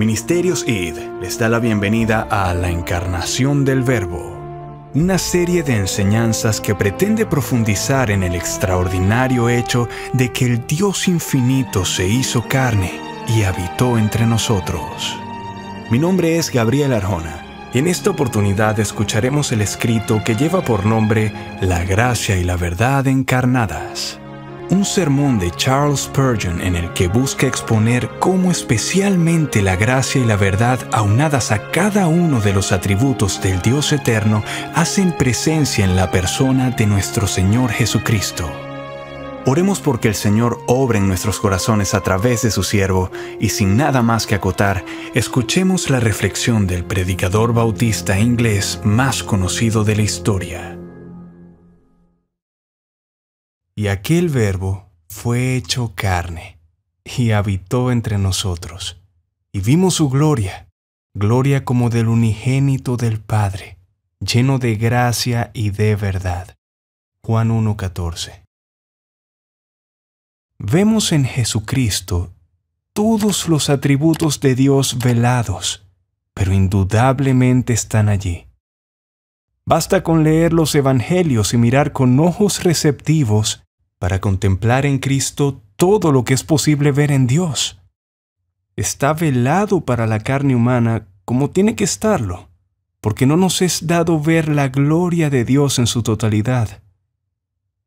Ministerios ID les da la bienvenida a La Encarnación del Verbo, una serie de enseñanzas que pretende profundizar en el extraordinario hecho de que el Dios infinito se hizo carne y habitó entre nosotros. Mi nombre es Gabriel Arjona y en esta oportunidad escucharemos el escrito que lleva por nombre La gracia y la verdad encarnadas un sermón de Charles Spurgeon en el que busca exponer cómo especialmente la gracia y la verdad aunadas a cada uno de los atributos del Dios eterno hacen presencia en la persona de nuestro Señor Jesucristo. Oremos porque el Señor obre en nuestros corazones a través de su siervo y sin nada más que acotar, escuchemos la reflexión del predicador bautista inglés más conocido de la historia y aquel verbo fue hecho carne, y habitó entre nosotros, y vimos su gloria, gloria como del unigénito del Padre, lleno de gracia y de verdad. Juan 1.14 Vemos en Jesucristo todos los atributos de Dios velados, pero indudablemente están allí. Basta con leer los evangelios y mirar con ojos receptivos para contemplar en Cristo todo lo que es posible ver en Dios. Está velado para la carne humana como tiene que estarlo, porque no nos es dado ver la gloria de Dios en su totalidad.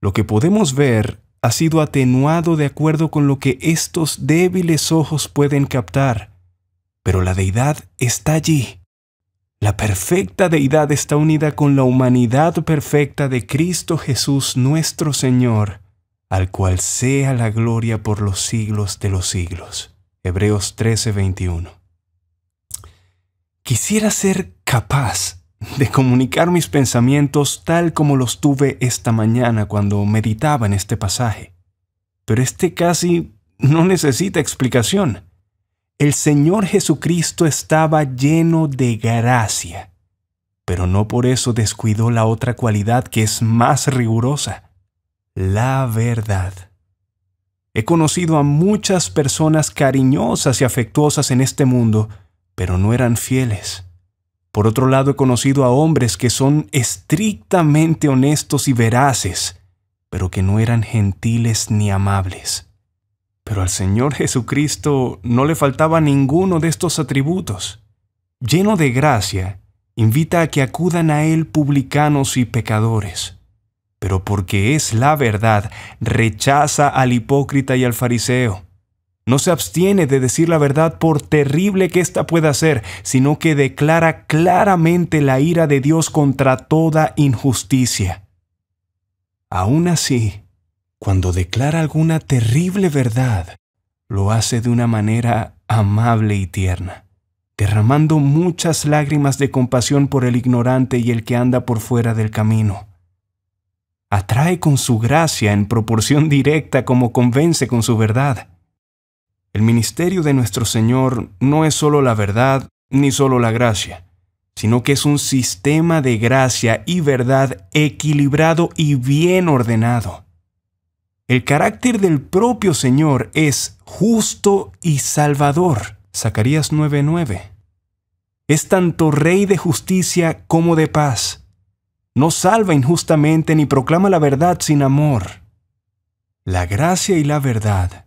Lo que podemos ver ha sido atenuado de acuerdo con lo que estos débiles ojos pueden captar, pero la deidad está allí. La perfecta deidad está unida con la humanidad perfecta de Cristo Jesús nuestro Señor, al cual sea la gloria por los siglos de los siglos. Hebreos 13.21 Quisiera ser capaz de comunicar mis pensamientos tal como los tuve esta mañana cuando meditaba en este pasaje. Pero este casi no necesita explicación. El Señor Jesucristo estaba lleno de gracia, pero no por eso descuidó la otra cualidad que es más rigurosa, la verdad. He conocido a muchas personas cariñosas y afectuosas en este mundo, pero no eran fieles. Por otro lado, he conocido a hombres que son estrictamente honestos y veraces, pero que no eran gentiles ni amables. Pero al Señor Jesucristo no le faltaba ninguno de estos atributos. Lleno de gracia, invita a que acudan a Él publicanos y pecadores pero porque es la verdad, rechaza al hipócrita y al fariseo. No se abstiene de decir la verdad por terrible que ésta pueda ser, sino que declara claramente la ira de Dios contra toda injusticia. Aún así, cuando declara alguna terrible verdad, lo hace de una manera amable y tierna, derramando muchas lágrimas de compasión por el ignorante y el que anda por fuera del camino atrae con su gracia en proporción directa como convence con su verdad. El ministerio de nuestro Señor no es solo la verdad ni solo la gracia, sino que es un sistema de gracia y verdad equilibrado y bien ordenado. El carácter del propio Señor es justo y salvador. Zacarías 9:9. Es tanto rey de justicia como de paz no salva injustamente ni proclama la verdad sin amor. La gracia y la verdad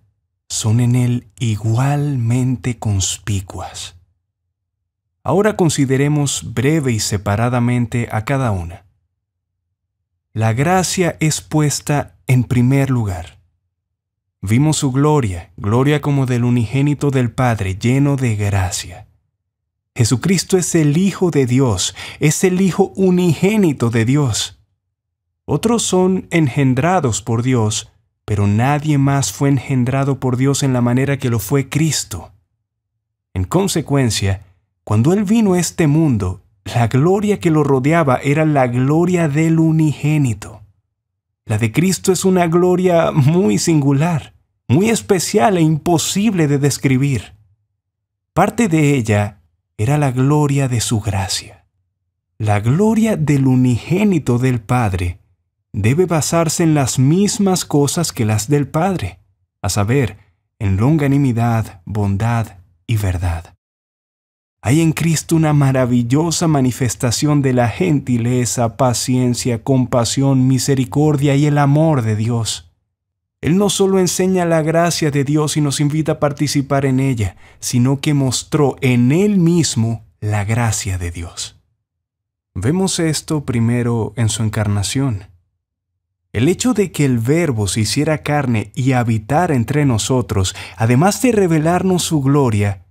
son en él igualmente conspicuas. Ahora consideremos breve y separadamente a cada una. La gracia es puesta en primer lugar. Vimos su gloria, gloria como del unigénito del Padre, lleno de gracia. Jesucristo es el Hijo de Dios, es el Hijo unigénito de Dios. Otros son engendrados por Dios, pero nadie más fue engendrado por Dios en la manera que lo fue Cristo. En consecuencia, cuando Él vino a este mundo, la gloria que lo rodeaba era la gloria del unigénito. La de Cristo es una gloria muy singular, muy especial e imposible de describir. Parte de ella era la gloria de su gracia. La gloria del unigénito del Padre debe basarse en las mismas cosas que las del Padre, a saber, en longanimidad, bondad y verdad. Hay en Cristo una maravillosa manifestación de la gentileza, paciencia, compasión, misericordia y el amor de Dios. Él no solo enseña la gracia de Dios y nos invita a participar en ella, sino que mostró en Él mismo la gracia de Dios. Vemos esto primero en su encarnación. El hecho de que el Verbo se hiciera carne y habitar entre nosotros, además de revelarnos su gloria,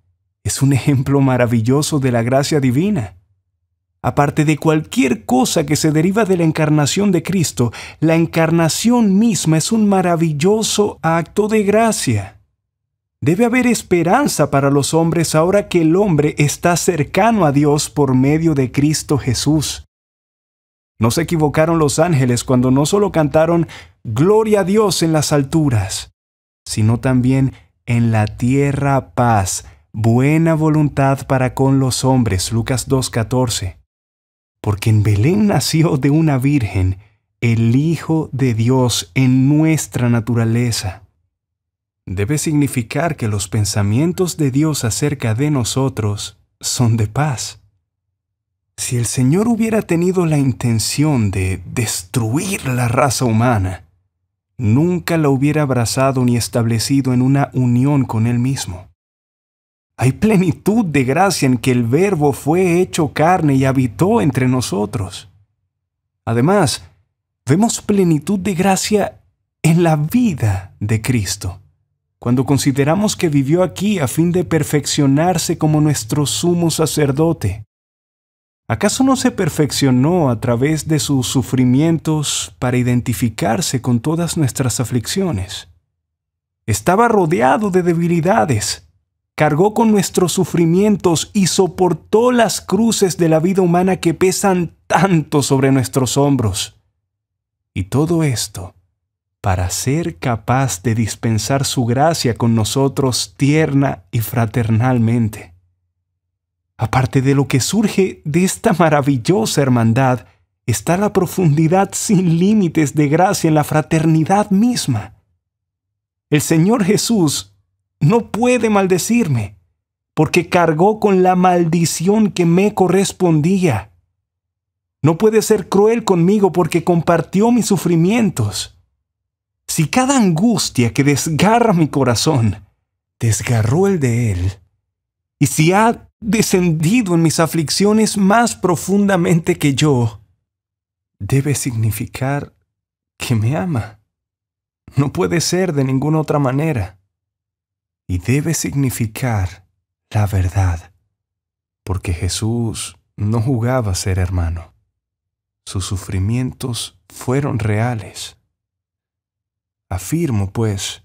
es un ejemplo maravilloso de la gracia divina. Aparte de cualquier cosa que se deriva de la encarnación de Cristo, la encarnación misma es un maravilloso acto de gracia. Debe haber esperanza para los hombres ahora que el hombre está cercano a Dios por medio de Cristo Jesús. No se equivocaron los ángeles cuando no solo cantaron Gloria a Dios en las alturas, sino también en la tierra paz, buena voluntad para con los hombres. Lucas 2.14 porque en Belén nació de una virgen el Hijo de Dios en nuestra naturaleza. Debe significar que los pensamientos de Dios acerca de nosotros son de paz. Si el Señor hubiera tenido la intención de destruir la raza humana, nunca la hubiera abrazado ni establecido en una unión con Él mismo. Hay plenitud de gracia en que el Verbo fue hecho carne y habitó entre nosotros. Además, vemos plenitud de gracia en la vida de Cristo, cuando consideramos que vivió aquí a fin de perfeccionarse como nuestro sumo sacerdote. ¿Acaso no se perfeccionó a través de sus sufrimientos para identificarse con todas nuestras aflicciones? Estaba rodeado de debilidades cargó con nuestros sufrimientos y soportó las cruces de la vida humana que pesan tanto sobre nuestros hombros. Y todo esto para ser capaz de dispensar su gracia con nosotros tierna y fraternalmente. Aparte de lo que surge de esta maravillosa hermandad, está la profundidad sin límites de gracia en la fraternidad misma. El Señor Jesús no puede maldecirme, porque cargó con la maldición que me correspondía. No puede ser cruel conmigo porque compartió mis sufrimientos. Si cada angustia que desgarra mi corazón desgarró el de él, y si ha descendido en mis aflicciones más profundamente que yo, debe significar que me ama. No puede ser de ninguna otra manera y debe significar la verdad, porque Jesús no jugaba a ser hermano. Sus sufrimientos fueron reales. Afirmo, pues,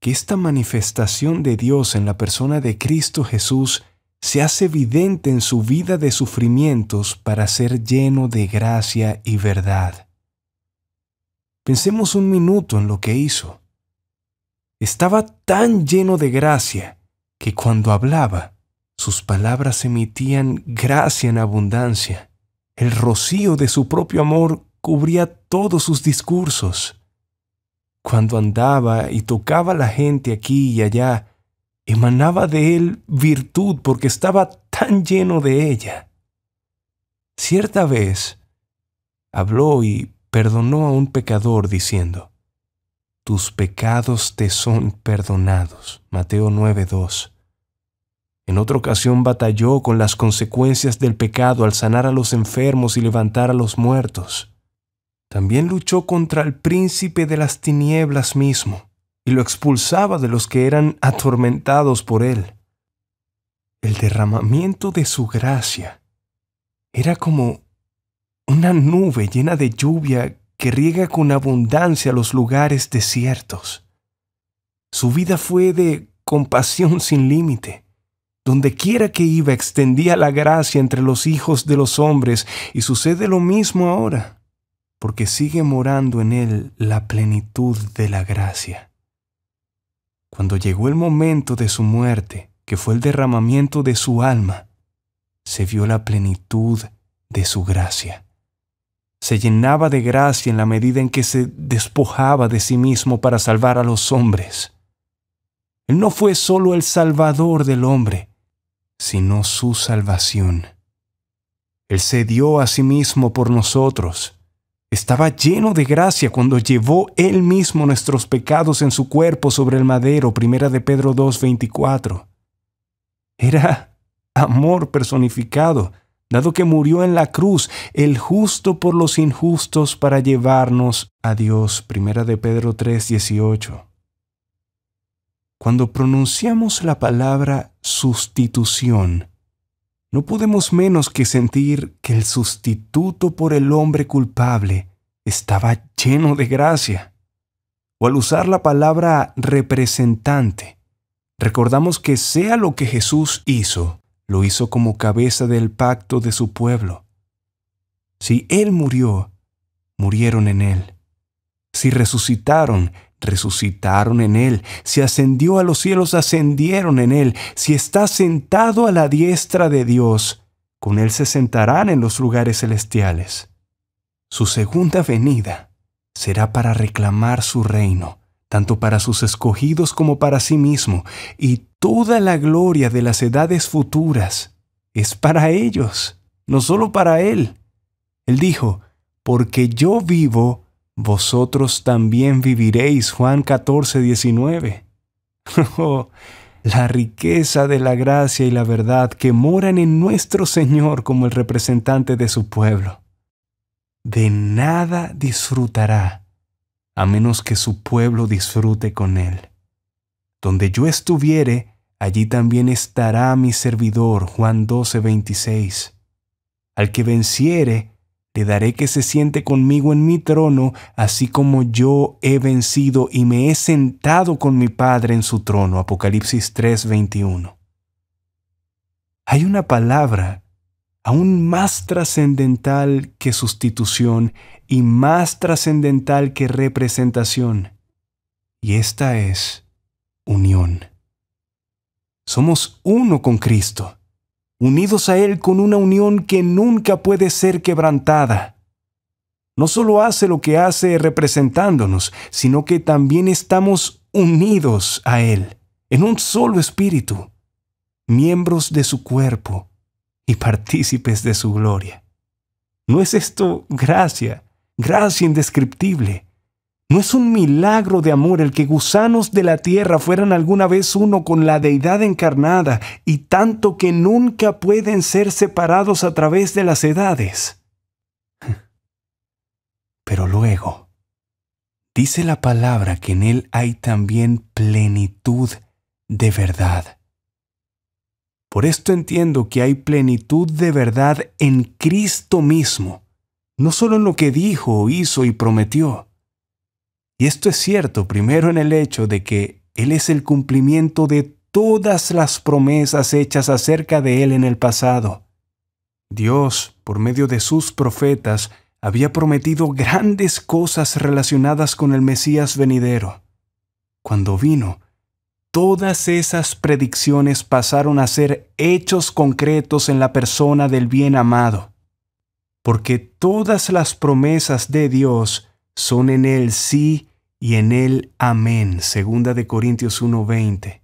que esta manifestación de Dios en la persona de Cristo Jesús se hace evidente en su vida de sufrimientos para ser lleno de gracia y verdad. Pensemos un minuto en lo que hizo estaba tan lleno de gracia que cuando hablaba, sus palabras emitían gracia en abundancia. El rocío de su propio amor cubría todos sus discursos. Cuando andaba y tocaba a la gente aquí y allá, emanaba de él virtud porque estaba tan lleno de ella. Cierta vez habló y perdonó a un pecador diciendo, tus pecados te son perdonados. Mateo 9:2. En otra ocasión batalló con las consecuencias del pecado al sanar a los enfermos y levantar a los muertos. También luchó contra el príncipe de las tinieblas mismo, y lo expulsaba de los que eran atormentados por él. El derramamiento de su gracia era como una nube llena de lluvia que riega con abundancia los lugares desiertos. Su vida fue de compasión sin límite. Dondequiera que iba extendía la gracia entre los hijos de los hombres y sucede lo mismo ahora, porque sigue morando en él la plenitud de la gracia. Cuando llegó el momento de su muerte, que fue el derramamiento de su alma, se vio la plenitud de su gracia se llenaba de gracia en la medida en que se despojaba de sí mismo para salvar a los hombres. Él no fue solo el salvador del hombre, sino su salvación. Él se dio a sí mismo por nosotros. Estaba lleno de gracia cuando llevó él mismo nuestros pecados en su cuerpo sobre el madero, primera de Pedro 2:24. Era amor personificado dado que murió en la cruz el justo por los injustos para llevarnos a Dios. Primera de Pedro 3:18. Cuando pronunciamos la palabra sustitución, no podemos menos que sentir que el sustituto por el hombre culpable estaba lleno de gracia. O al usar la palabra representante, recordamos que sea lo que Jesús hizo, lo hizo como cabeza del pacto de su pueblo. Si Él murió, murieron en Él. Si resucitaron, resucitaron en Él. Si ascendió a los cielos, ascendieron en Él. Si está sentado a la diestra de Dios, con Él se sentarán en los lugares celestiales. Su segunda venida será para reclamar su reino tanto para sus escogidos como para sí mismo, y toda la gloria de las edades futuras es para ellos, no solo para Él. Él dijo, porque yo vivo, vosotros también viviréis, Juan 14, 19. la riqueza de la gracia y la verdad que moran en nuestro Señor como el representante de su pueblo. De nada disfrutará a menos que su pueblo disfrute con él. Donde yo estuviere, allí también estará mi servidor Juan 12:26. Al que venciere, le daré que se siente conmigo en mi trono, así como yo he vencido y me he sentado con mi Padre en su trono. Apocalipsis 3:21. Hay una palabra aún más trascendental que sustitución y más trascendental que representación. Y esta es unión. Somos uno con Cristo, unidos a Él con una unión que nunca puede ser quebrantada. No solo hace lo que hace representándonos, sino que también estamos unidos a Él, en un solo espíritu, miembros de su cuerpo y partícipes de su gloria. ¿No es esto gracia, gracia indescriptible? ¿No es un milagro de amor el que gusanos de la tierra fueran alguna vez uno con la deidad encarnada y tanto que nunca pueden ser separados a través de las edades? Pero luego, dice la palabra que en él hay también plenitud de verdad por esto entiendo que hay plenitud de verdad en Cristo mismo, no solo en lo que dijo, hizo y prometió. Y esto es cierto primero en el hecho de que Él es el cumplimiento de todas las promesas hechas acerca de Él en el pasado. Dios, por medio de sus profetas, había prometido grandes cosas relacionadas con el Mesías venidero. Cuando vino, Todas esas predicciones pasaron a ser hechos concretos en la persona del bien amado, porque todas las promesas de Dios son en él sí y en él amén, segunda de Corintios 1:20.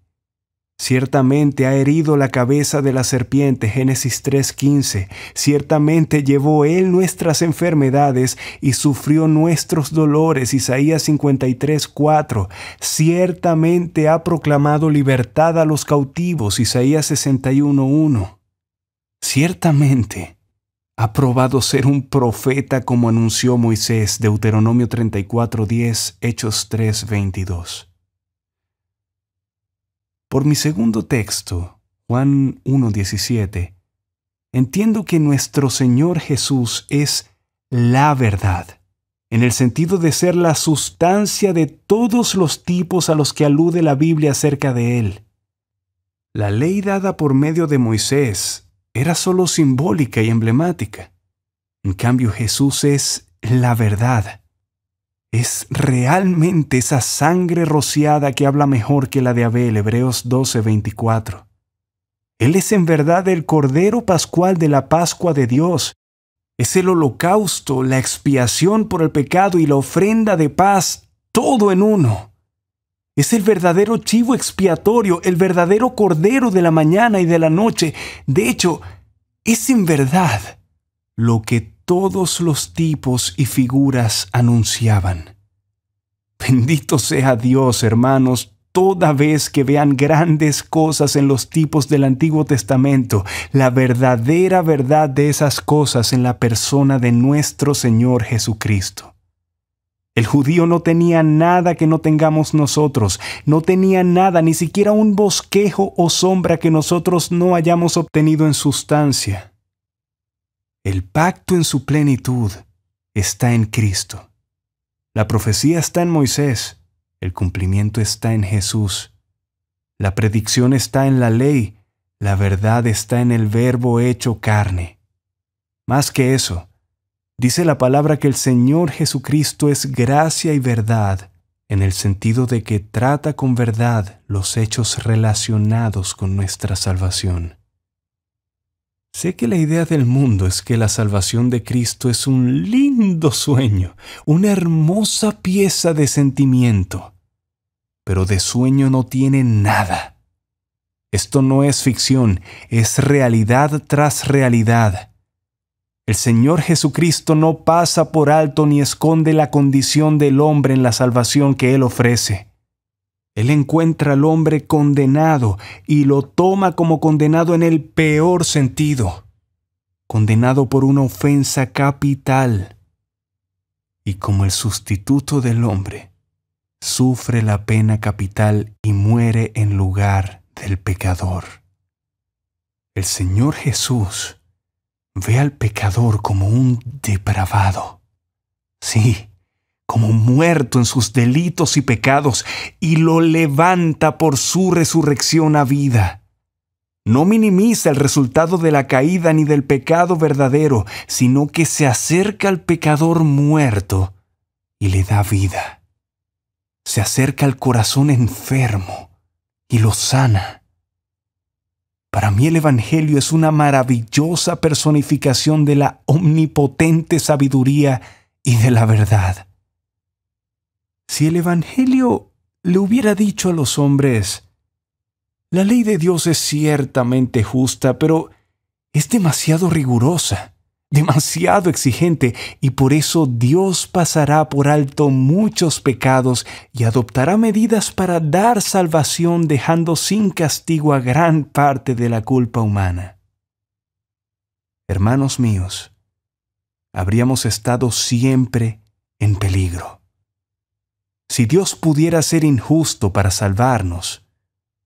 Ciertamente ha herido la cabeza de la serpiente, Génesis 3:15. Ciertamente llevó él nuestras enfermedades y sufrió nuestros dolores, Isaías 53:4. Ciertamente ha proclamado libertad a los cautivos, Isaías 61:1. Ciertamente ha probado ser un profeta como anunció Moisés, Deuteronomio 34:10, Hechos 3:22. Por mi segundo texto, Juan 1.17, entiendo que nuestro Señor Jesús es la verdad, en el sentido de ser la sustancia de todos los tipos a los que alude la Biblia acerca de Él. La ley dada por medio de Moisés era solo simbólica y emblemática. En cambio, Jesús es la verdad, es realmente esa sangre rociada que habla mejor que la de Abel, Hebreos 12:24. Él es en verdad el Cordero Pascual de la Pascua de Dios. Es el holocausto, la expiación por el pecado y la ofrenda de paz, todo en uno. Es el verdadero chivo expiatorio, el verdadero Cordero de la mañana y de la noche. De hecho, es en verdad lo que todos los tipos y figuras anunciaban. Bendito sea Dios, hermanos, toda vez que vean grandes cosas en los tipos del Antiguo Testamento, la verdadera verdad de esas cosas en la persona de nuestro Señor Jesucristo. El judío no tenía nada que no tengamos nosotros, no tenía nada, ni siquiera un bosquejo o sombra que nosotros no hayamos obtenido en sustancia. El pacto en su plenitud está en Cristo. La profecía está en Moisés, el cumplimiento está en Jesús. La predicción está en la ley, la verdad está en el verbo hecho carne. Más que eso, dice la palabra que el Señor Jesucristo es gracia y verdad, en el sentido de que trata con verdad los hechos relacionados con nuestra salvación. Sé que la idea del mundo es que la salvación de Cristo es un lindo sueño, una hermosa pieza de sentimiento, pero de sueño no tiene nada. Esto no es ficción, es realidad tras realidad. El Señor Jesucristo no pasa por alto ni esconde la condición del hombre en la salvación que Él ofrece. Él encuentra al hombre condenado y lo toma como condenado en el peor sentido, condenado por una ofensa capital. Y como el sustituto del hombre, sufre la pena capital y muere en lugar del pecador. El Señor Jesús ve al pecador como un depravado. Sí, como muerto en sus delitos y pecados, y lo levanta por su resurrección a vida. No minimiza el resultado de la caída ni del pecado verdadero, sino que se acerca al pecador muerto y le da vida. Se acerca al corazón enfermo y lo sana. Para mí el Evangelio es una maravillosa personificación de la omnipotente sabiduría y de la verdad. Si el Evangelio le hubiera dicho a los hombres, la ley de Dios es ciertamente justa, pero es demasiado rigurosa, demasiado exigente, y por eso Dios pasará por alto muchos pecados y adoptará medidas para dar salvación dejando sin castigo a gran parte de la culpa humana. Hermanos míos, habríamos estado siempre en peligro. Si Dios pudiera ser injusto para salvarnos,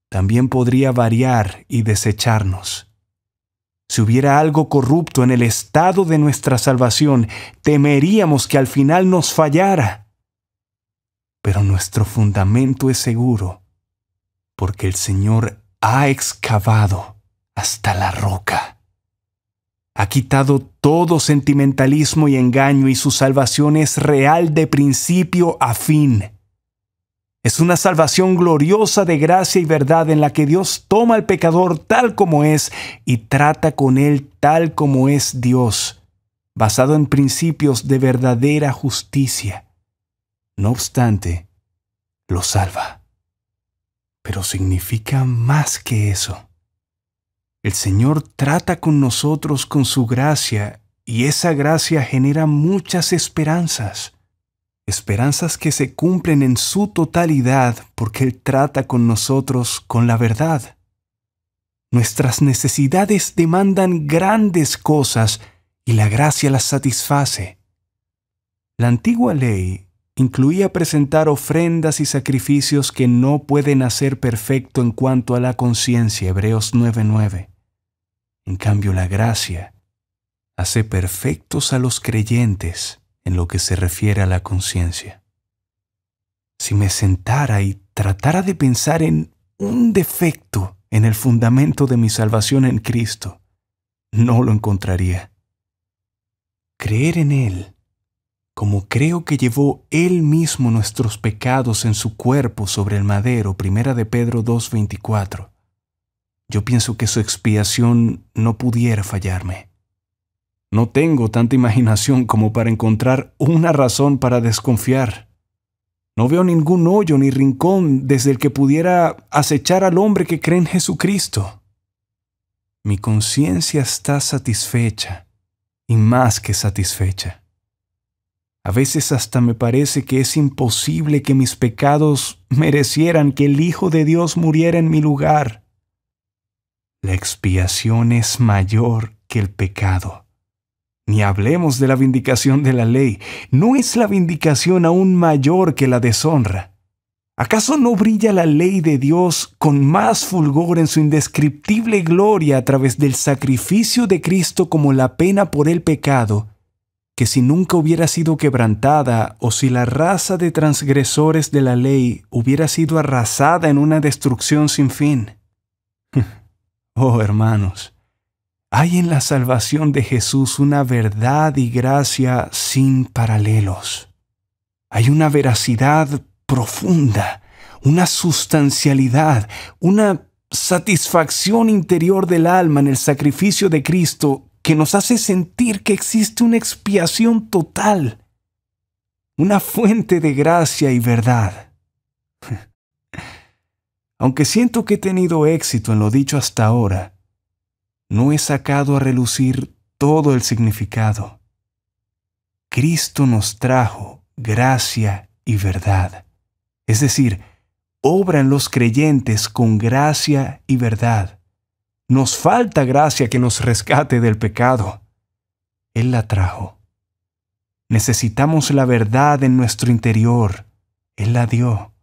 también podría variar y desecharnos. Si hubiera algo corrupto en el estado de nuestra salvación, temeríamos que al final nos fallara. Pero nuestro fundamento es seguro, porque el Señor ha excavado hasta la roca. Ha quitado todo sentimentalismo y engaño y su salvación es real de principio a fin. Es una salvación gloriosa de gracia y verdad en la que Dios toma al pecador tal como es y trata con él tal como es Dios, basado en principios de verdadera justicia. No obstante, lo salva. Pero significa más que eso. El Señor trata con nosotros con su gracia y esa gracia genera muchas esperanzas esperanzas que se cumplen en su totalidad porque Él trata con nosotros con la verdad. Nuestras necesidades demandan grandes cosas y la gracia las satisface. La antigua ley incluía presentar ofrendas y sacrificios que no pueden hacer perfecto en cuanto a la conciencia, Hebreos 9:9. En cambio, la gracia hace perfectos a los creyentes en lo que se refiere a la conciencia. Si me sentara y tratara de pensar en un defecto en el fundamento de mi salvación en Cristo, no lo encontraría. Creer en Él, como creo que llevó Él mismo nuestros pecados en su cuerpo sobre el madero, primera de Pedro 2.24. Yo pienso que su expiación no pudiera fallarme. No tengo tanta imaginación como para encontrar una razón para desconfiar. No veo ningún hoyo ni rincón desde el que pudiera acechar al hombre que cree en Jesucristo. Mi conciencia está satisfecha, y más que satisfecha. A veces hasta me parece que es imposible que mis pecados merecieran que el Hijo de Dios muriera en mi lugar. La expiación es mayor que el pecado. Ni hablemos de la vindicación de la ley. ¿No es la vindicación aún mayor que la deshonra? ¿Acaso no brilla la ley de Dios con más fulgor en su indescriptible gloria a través del sacrificio de Cristo como la pena por el pecado, que si nunca hubiera sido quebrantada o si la raza de transgresores de la ley hubiera sido arrasada en una destrucción sin fin? oh, hermanos, hay en la salvación de Jesús una verdad y gracia sin paralelos. Hay una veracidad profunda, una sustancialidad, una satisfacción interior del alma en el sacrificio de Cristo que nos hace sentir que existe una expiación total, una fuente de gracia y verdad. Aunque siento que he tenido éxito en lo dicho hasta ahora, no he sacado a relucir todo el significado. Cristo nos trajo gracia y verdad, es decir, obran los creyentes con gracia y verdad. Nos falta gracia que nos rescate del pecado. Él la trajo. Necesitamos la verdad en nuestro interior. Él la dio.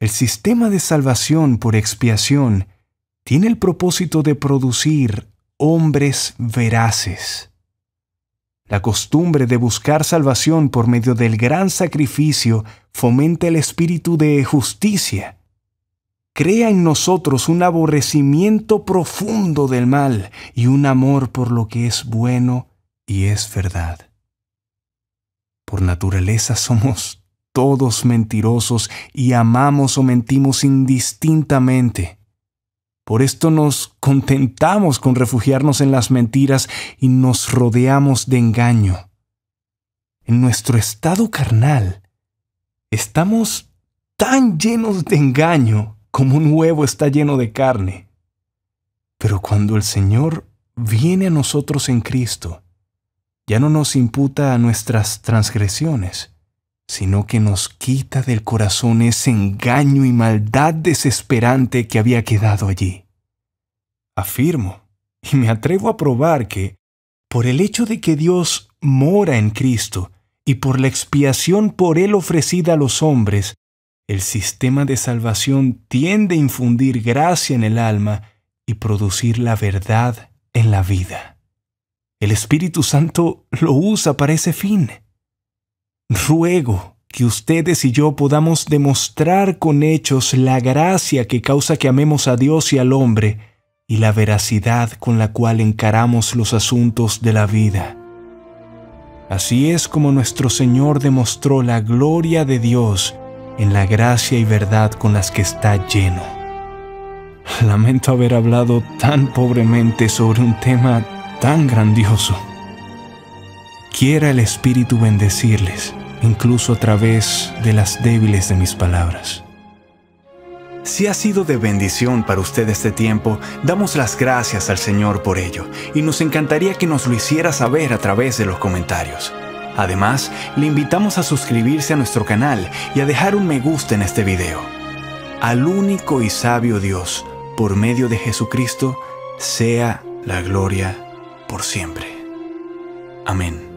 El sistema de salvación por expiación tiene el propósito de producir hombres veraces. La costumbre de buscar salvación por medio del gran sacrificio fomenta el espíritu de justicia. Crea en nosotros un aborrecimiento profundo del mal y un amor por lo que es bueno y es verdad. Por naturaleza somos todos mentirosos y amamos o mentimos indistintamente. Por esto nos contentamos con refugiarnos en las mentiras y nos rodeamos de engaño. En nuestro estado carnal estamos tan llenos de engaño como un huevo está lleno de carne. Pero cuando el Señor viene a nosotros en Cristo, ya no nos imputa a nuestras transgresiones, sino que nos quita del corazón ese engaño y maldad desesperante que había quedado allí. Afirmo, y me atrevo a probar que, por el hecho de que Dios mora en Cristo y por la expiación por Él ofrecida a los hombres, el sistema de salvación tiende a infundir gracia en el alma y producir la verdad en la vida. El Espíritu Santo lo usa para ese fin. Ruego que ustedes y yo podamos demostrar con hechos la gracia que causa que amemos a Dios y al hombre y la veracidad con la cual encaramos los asuntos de la vida. Así es como nuestro Señor demostró la gloria de Dios en la gracia y verdad con las que está lleno. Lamento haber hablado tan pobremente sobre un tema tan grandioso. Quiera el Espíritu bendecirles incluso a través de las débiles de mis palabras. Si ha sido de bendición para usted este tiempo, damos las gracias al Señor por ello y nos encantaría que nos lo hiciera saber a través de los comentarios. Además, le invitamos a suscribirse a nuestro canal y a dejar un me gusta en este video. Al único y sabio Dios, por medio de Jesucristo, sea la gloria por siempre. Amén.